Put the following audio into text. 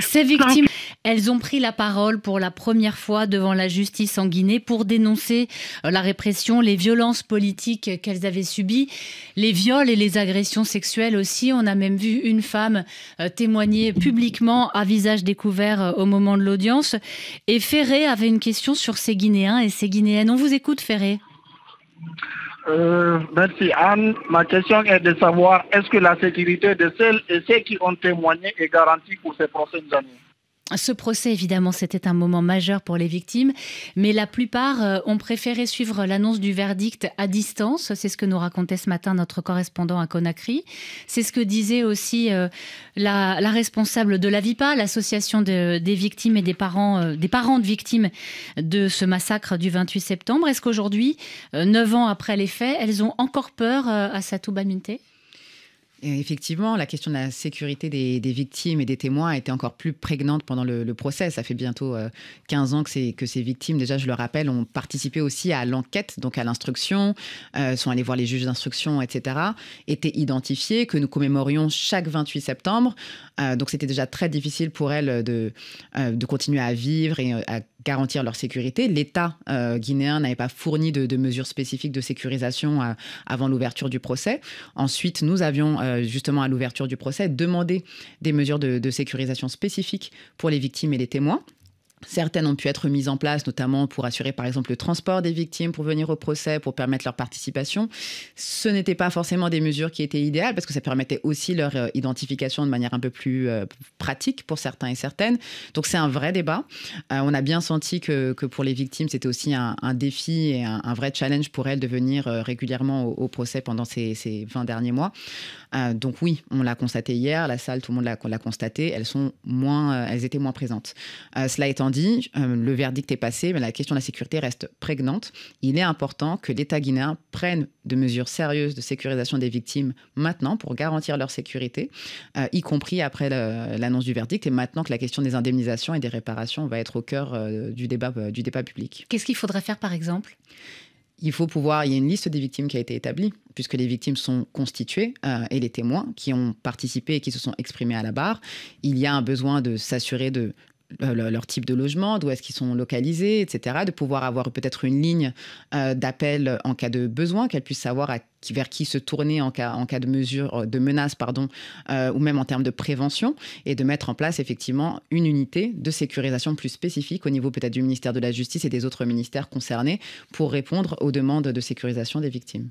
Ces victimes, elles ont pris la parole pour la première fois devant la justice en Guinée pour dénoncer euh, la répression, les violences politiques qu'elles avaient subies, les viols et les agressions sexuelles aussi. On a même vu une femme euh, témoigner publiquement à visage découvert euh, au moment de l'audience. Et Ferré avait une question sur ces Guinéens et ces Guinéennes. On vous écoute, Ferré. Euh, merci Anne. Ma question est de savoir est-ce que la sécurité de celles et ceux qui ont témoigné est garantie pour ces prochaines années ce procès, évidemment, c'était un moment majeur pour les victimes, mais la plupart euh, ont préféré suivre l'annonce du verdict à distance. C'est ce que nous racontait ce matin notre correspondant à Conakry. C'est ce que disait aussi euh, la, responsable de la VIPA, l'association des victimes et des parents, euh, des parents de victimes de ce massacre du 28 septembre. Est-ce qu'aujourd'hui, neuf ans après les faits, elles ont encore peur à Satou effectivement, la question de la sécurité des, victimes et des témoins a été encore plus prégnante pendant le, procès. Ça fait bientôt 15 euh, ans que ces, que ces victimes, déjà je le rappelle, ont participé aussi à l'enquête, donc à l'instruction, euh, sont allées voir les juges d'instruction, etc., étaient identifiées, que nous commémorions chaque 28 septembre. Euh, donc c'était déjà très difficile pour elles de, de continuer à vivre et à garantir leur sécurité. L'État euh, guinéen n'avait pas fourni de, mesures spécifiques de sécurisation euh, avant l'ouverture du procès. Ensuite, nous avions euh, justement à l'ouverture du procès demandé des mesures de sécurisation spécifiques pour les victimes et les témoins. Certaines ont pu être mises en place, notamment pour assurer par exemple le transport des victimes pour venir au procès, pour permettre leur participation. Ce n'était pas forcément des mesures qui étaient idéales parce que ça permettait aussi leur euh, identification de manière un peu plus euh, pratique pour certains et certaines. Donc c'est un vrai débat. Euh, on a bien senti que, pour les victimes, c'était aussi un, défi et un, vrai challenge pour elles de venir régulièrement au, procès pendant ces, ces 20 derniers mois. donc oui, on l'a constaté hier, la salle, tout le monde l'a constaté, elles, sont moins, elles étaient moins présentes. cela étant dit, euh, le verdict est passé, mais la question de la sécurité reste prégnante. Il est important que l'État guinéen prenne de mesures sérieuses de sécurisation des victimes maintenant pour garantir leur sécurité, euh, y compris après l'annonce du verdict et maintenant que la question des indemnisations et des réparations va être au cœur euh, du, débat, du débat public. Qu'est-ce qu'il faudrait faire par exemple il faut pouvoir, il y a une liste des victimes qui a été établie, puisque les victimes sont constituées et les témoins qui ont participé et qui se sont exprimés à la barre. Il y a un besoin de s'assurer de leur type de logement, d'où est-ce qu'ils sont localisés, etc. De pouvoir avoir peut-être une ligne euh, d'appel en cas de besoin, qu'elles puissent savoir à qui, vers qui se tourner en cas, en cas de mesure, de menace, pardon, euh, ou même en termes de prévention, et de mettre en place effectivement une unité de sécurisation plus spécifique au niveau peut-être du ministère de la Justice et des autres ministères concernés pour répondre aux demandes de sécurisation des victimes.